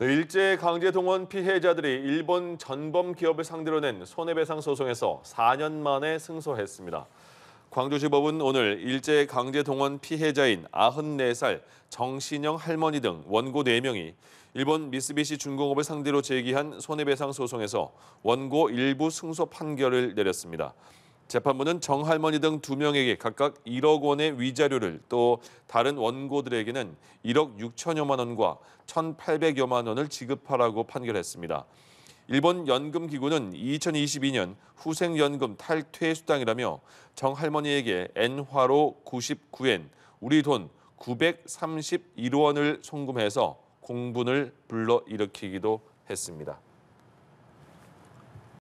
네, 일제 강제 동원 피해자들이 일본 전범 기업을 상대로 낸 손해배상 소송에서 4년 만에 승소했습니다. 광주지법은 오늘 일제 강제 동원 피해자인 94살 정신영 할머니 등 원고 4명이 일본 미쓰비시 중공업을 상대로 제기한 손해배상 소송에서 원고 일부 승소 판결을 내렸습니다. 재판부는 정 할머니 등 두 명에게 각각 1억 원의 위자료를 또 다른 원고들에게는 1억 6천여만 원과 1,800여만 원을 지급하라고 판결했습니다. 일본 연금기구는 2022년 후생연금 탈퇴 수당이라며 정 할머니에게 엔화로 99엔, 우리 돈 931원을 송금해서 공분을 불러일으키기도 했습니다.